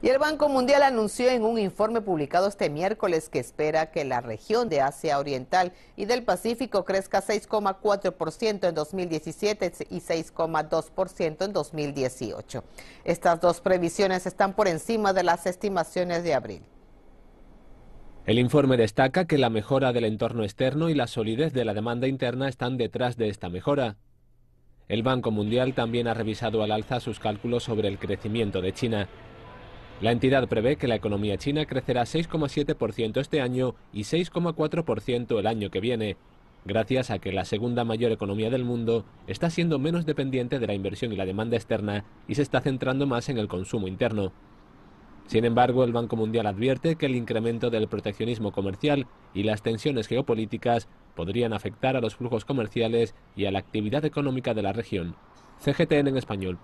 Y el Banco Mundial anunció en un informe publicado este miércoles que espera que la región de Asia Oriental y del Pacífico crezca 6,4% en 2017 y 6,2% en 2018. Estas dos previsiones están por encima de las estimaciones de abril. El informe destaca que la mejora del entorno externo y la solidez de la demanda interna están detrás de esta mejora. El Banco Mundial también ha revisado al alza sus cálculos sobre el crecimiento de China. La entidad prevé que la economía china crecerá 6,7% este año y 6,4% el año que viene, gracias a que la segunda mayor economía del mundo está siendo menos dependiente de la inversión y la demanda externa y se está centrando más en el consumo interno. Sin embargo, el Banco Mundial advierte que el incremento del proteccionismo comercial y las tensiones geopolíticas podrían afectar a los flujos comerciales y a la actividad económica de la región. CGTN en español.